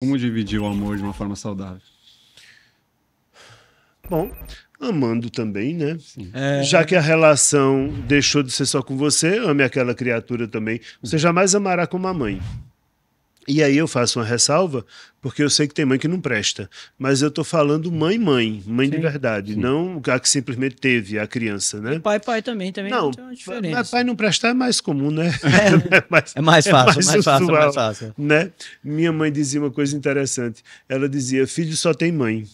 Como dividir o amor de uma forma saudável? Bom, amando também, né? É... Já que a relação deixou de ser só com você, ame aquela criatura também. Você jamais amará como a mãe. E aí eu faço uma ressalva, porque eu sei que tem mãe que não presta. Mas eu estou falando mãe, mãe, mãe sim, de verdade, sim. não a que simplesmente teve a criança, né? E pai, pai também, também não, tem uma diferença. Pai não prestar é mais comum, né? É, é, mais, é mais, é fácil, é mais, mais usual, fácil, mais fácil. Né? Minha mãe dizia uma coisa interessante. Ela dizia, filho só tem mãe.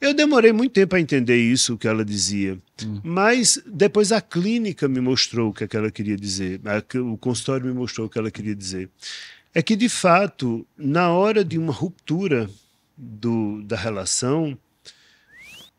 Eu demorei muito tempo a entender isso que ela dizia, hum. mas depois a clínica me mostrou o que, é que ela queria dizer, o consultório me mostrou o que ela queria dizer é que, de fato, na hora de uma ruptura do, da relação,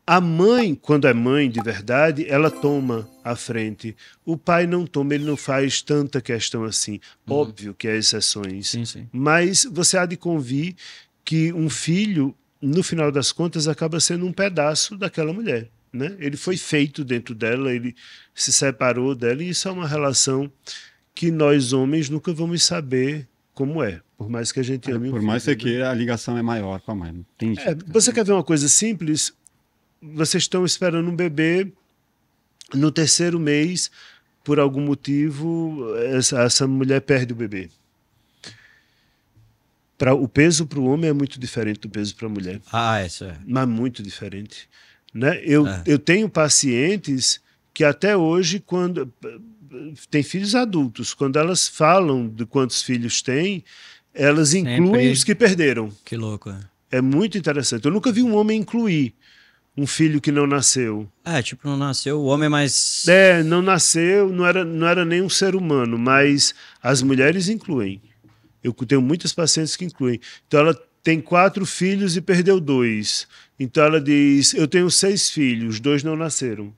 a mãe, quando é mãe de verdade, ela toma a frente. O pai não toma, ele não faz tanta questão assim. Uhum. Óbvio que há exceções. Sim, sim. Mas você há de convir que um filho, no final das contas, acaba sendo um pedaço daquela mulher. Né? Ele foi feito dentro dela, ele se separou dela, e isso é uma relação que nós homens nunca vamos saber como é. Por mais que a gente é, ame. É, por mais filho, que né? a ligação é maior com a mãe. Tem é, você né? quer ver uma coisa simples? Vocês estão esperando um bebê no terceiro mês, por algum motivo, essa, essa mulher perde o bebê. Pra, o peso para o homem é muito diferente do peso para a mulher. Ah, isso é. Mas muito diferente. Né? Eu, é. eu tenho pacientes que até hoje, quando tem filhos adultos, quando elas falam de quantos filhos têm, elas incluem Sempre. os que perderam. Que louco. É é muito interessante. Eu nunca vi um homem incluir um filho que não nasceu. É, tipo, não nasceu, o homem é mais. É, não nasceu, não era, não era nem um ser humano, mas as mulheres incluem. Eu tenho muitas pacientes que incluem. Então ela tem quatro filhos e perdeu dois. Então ela diz: Eu tenho seis filhos, dois não nasceram.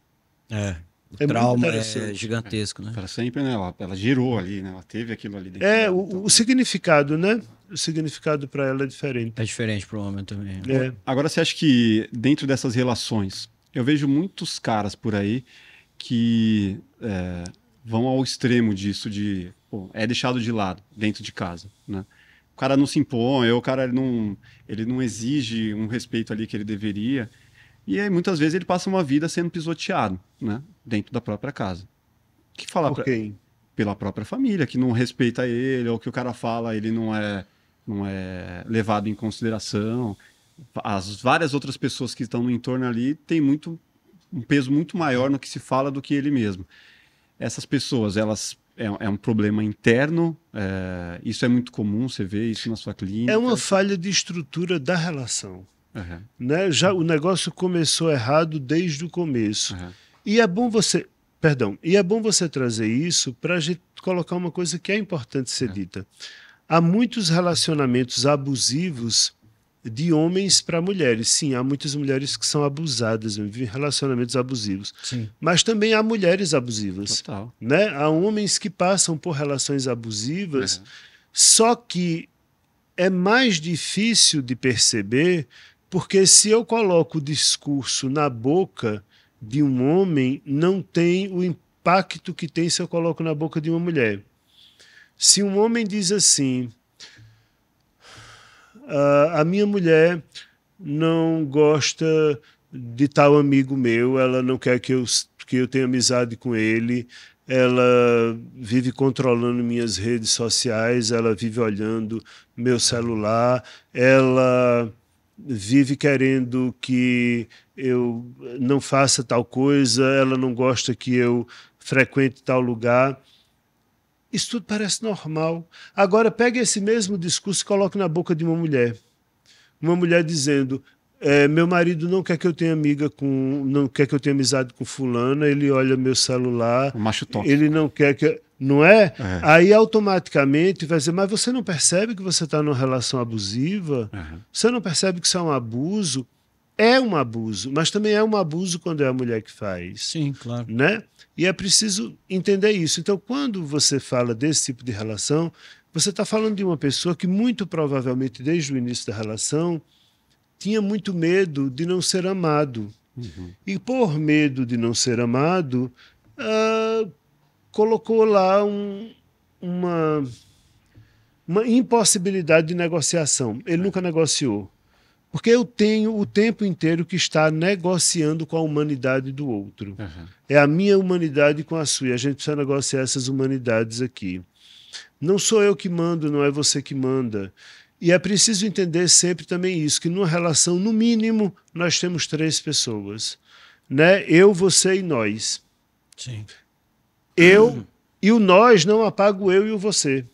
É. O é trauma é gigantesco, né? Para sempre, né? Ela, ela girou ali, né? Ela teve aquilo ali dentro. É, dela, o, então... o, significado, né? O significado para ela é diferente. É diferente para o homem também. É. Agora, você acha que dentro dessas relações, eu vejo muitos caras por aí que é, vão ao extremo disso, de pô, é deixado de lado dentro de casa, né? O cara não se impõe, o cara ele não, ele não exige um respeito ali que ele deveria. E aí, muitas vezes, ele passa uma vida sendo pisoteado, né? Dentro da própria casa. Que falar Por okay. Pela própria família, que não respeita ele, ou que o cara fala, ele não é, não é levado em consideração. As várias outras pessoas que estão no entorno ali têm muito, um peso muito maior no que se fala do que ele mesmo. Essas pessoas, elas é, é um problema interno. É, isso é muito comum, você vê isso na sua clínica. É uma falha de estrutura da relação. Uhum. Né? Já o negócio começou errado desde o começo. Uhum. E é bom você. Perdão, e é bom você trazer isso para a gente colocar uma coisa que é importante ser é. dita. Há muitos relacionamentos abusivos de homens para mulheres. Sim, há muitas mulheres que são abusadas, vivem relacionamentos abusivos. Sim. Mas também há mulheres abusivas. Total. Né? Há homens que passam por relações abusivas, uhum. só que é mais difícil de perceber porque se eu coloco o discurso na boca de um homem, não tem o impacto que tem se eu coloco na boca de uma mulher. Se um homem diz assim: ah, a minha mulher não gosta de tal amigo meu, ela não quer que eu, que eu tenha amizade com ele, ela vive controlando minhas redes sociais, ela vive olhando meu celular, ela vive querendo que eu não faça tal coisa, ela não gosta que eu frequente tal lugar. Isso tudo parece normal. Agora pegue esse mesmo discurso e coloque na boca de uma mulher. Uma mulher dizendo: é, meu marido não quer que eu tenha amiga com, não quer que eu tenha amizade com fulana, ele olha meu celular, o macho tóxico. ele não quer que não é? é? Aí automaticamente vai dizer, mas você não percebe que você está numa relação abusiva? Uhum. Você não percebe que isso é um abuso? É um abuso, mas também é um abuso quando é a mulher que faz. Sim, claro. Né? E é preciso entender isso. Então, quando você fala desse tipo de relação, você está falando de uma pessoa que muito provavelmente, desde o início da relação, tinha muito medo de não ser amado. Uhum. E por medo de não ser amado, uh, colocou lá um, uma, uma impossibilidade de negociação. Ele nunca negociou. Porque eu tenho o tempo inteiro que está negociando com a humanidade do outro. Uhum. É a minha humanidade com a sua. E a gente precisa negociar essas humanidades aqui. Não sou eu que mando, não é você que manda. E é preciso entender sempre também isso, que numa relação, no mínimo, nós temos três pessoas. Né? Eu, você e nós. Sim eu e o nós não apaga o eu e o você.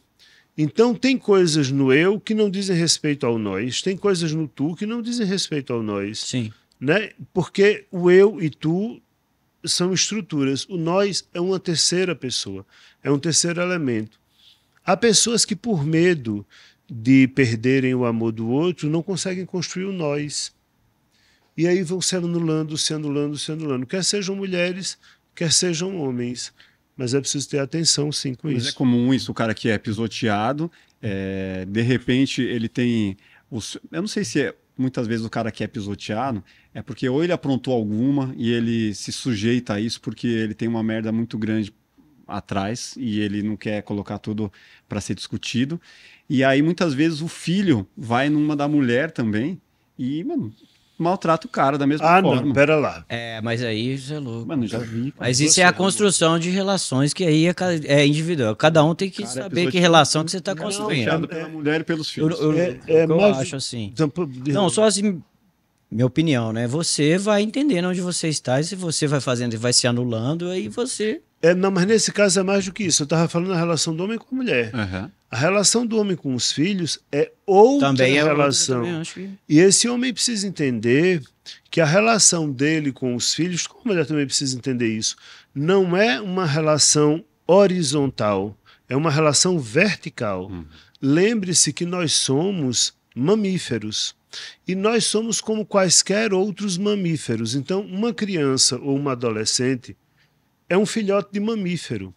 Então, tem coisas no eu que não dizem respeito ao nós, tem coisas no tu que não dizem respeito ao nós. Sim. Né? Porque o eu e tu são estruturas. O nós é uma terceira pessoa, é um terceiro elemento. Há pessoas que, por medo de perderem o amor do outro, não conseguem construir o nós. E aí vão se anulando, se anulando, se anulando, quer sejam mulheres, quer sejam homens mas é preciso ter atenção sim com mas é isso. Mas é comum isso, o cara que é pisoteado, é, de repente ele tem. Os, eu não sei se é, muitas vezes o cara que é pisoteado é porque ou ele aprontou alguma e ele se sujeita a isso porque ele tem uma merda muito grande atrás e ele não quer colocar tudo para ser discutido. E aí muitas vezes o filho vai numa da mulher também e, mano, maltrata o cara da mesma ah, forma. Ah, não, pera lá. É, mas aí isso é louco. Mano, já vi. Mas isso é a construção de relações que aí é, é individual. Cada um tem que cara, saber que relação que você está construindo. É, pela mulher e pelos filhos. Eu, eu, é, é eu acho assim. Não, só assim, minha opinião, né? Você vai entendendo onde você está e se você vai fazendo e vai se anulando, aí você... É, não, mas nesse caso é mais do que isso. Eu estava falando da relação do homem com a mulher. Uhum. A relação do homem com os filhos é outra também é relação. Outra, também, que... É e esse homem precisa entender que a relação dele com os filhos, como ele também precisa entender isso, não é uma relação horizontal, é uma relação vertical. Uhum. Lembre-se que nós somos mamíferos. E nós somos como quaisquer outros mamíferos. Então, uma criança ou uma adolescente é um filhote de mamífero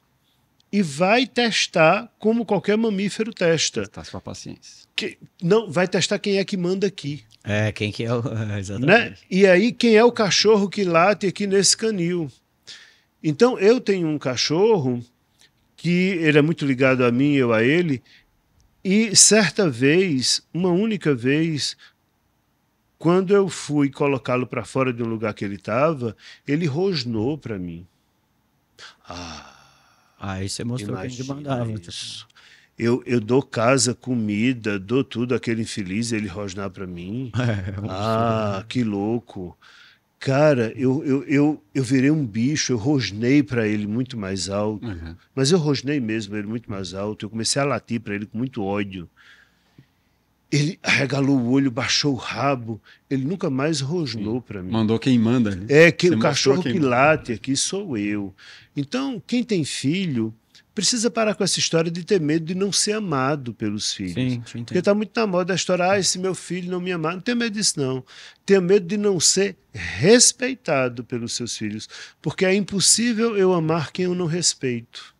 e vai testar como qualquer mamífero testa. Testar sua paciência. Que, não, vai testar quem é que manda aqui. É, quem que é o... É, exatamente. Né? E aí, quem é o cachorro que late aqui nesse canil? Então, eu tenho um cachorro que ele é muito ligado a mim, eu a ele, e certa vez, uma única vez, quando eu fui colocá-lo para fora de um lugar que ele estava, ele rosnou para mim. Ah, Aí você mostrou Imagina que a gente mandava. Tipo, eu, eu dou casa, comida, dou tudo aquele infeliz, ele rosnar para mim. É, é ah, né? que louco. Cara, eu, eu, eu, eu virei um bicho, eu rosnei para ele muito mais alto. Uhum. Mas eu rosnei mesmo ele muito mais alto. Eu comecei a latir para ele com muito ódio. Ele arregalou o olho, baixou o rabo, ele nunca mais rosnou para mim. Mandou quem manda. Né? É, que, Você o cachorro que late aqui sou eu. Então, quem tem filho precisa parar com essa história de ter medo de não ser amado pelos filhos. Sim, Porque está muito na moda a história, ah, esse meu filho não me ama. Não tenha medo disso, não. Tenha medo de não ser respeitado pelos seus filhos. Porque é impossível eu amar quem eu não respeito.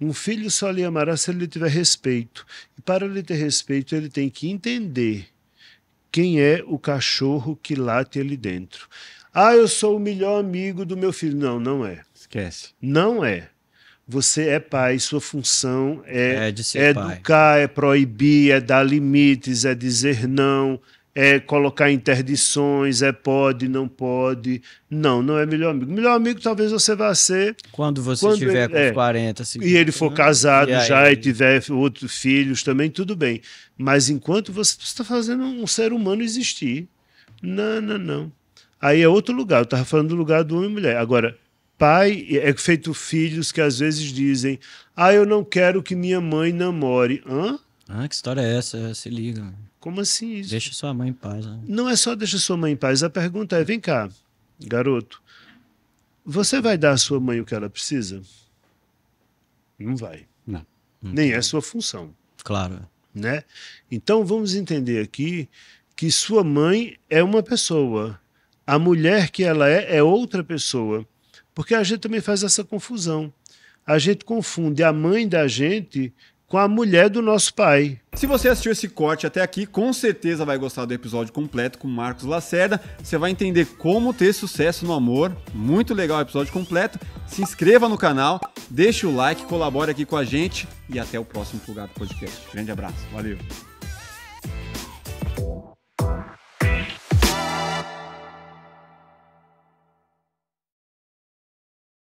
Um filho só lhe amará se ele tiver respeito. E para lhe ter respeito, ele tem que entender quem é o cachorro que late ali dentro. Ah, eu sou o melhor amigo do meu filho. Não, não é. Esquece. Não é. Você é pai, sua função é, é, é educar, pai. é proibir, é dar limites, é dizer não, é colocar interdições, é pode, não pode. Não, não é melhor amigo. Melhor amigo talvez você vá ser. Quando você quando tiver ele, com é, 40, 50. E ele for casado e já e tiver outros filhos também, tudo bem. Mas enquanto você está fazendo um ser humano existir. Não, não, não. Aí é outro lugar. Eu estava falando do lugar do homem e mulher. Agora, pai é feito filhos que às vezes dizem: Ah, eu não quero que minha mãe namore. Hã? Ah, que história é essa? Se liga. Como assim isso? Deixa sua mãe em paz. Né? Não é só deixa sua mãe em paz. A pergunta é: vem cá, garoto, você vai dar à sua mãe o que ela precisa? Não vai. Não. Nem é sua função. Claro. Né? Então vamos entender aqui que sua mãe é uma pessoa, a mulher que ela é é outra pessoa, porque a gente também faz essa confusão. A gente confunde a mãe da gente com a mulher do nosso pai. Se você assistiu esse corte até aqui, com certeza vai gostar do episódio completo com Marcos Lacerda. Você vai entender como ter sucesso no amor. Muito legal o episódio completo. Se inscreva no canal, deixe o like, colabore aqui com a gente e até o próximo Plugado Podcast. Grande abraço, valeu!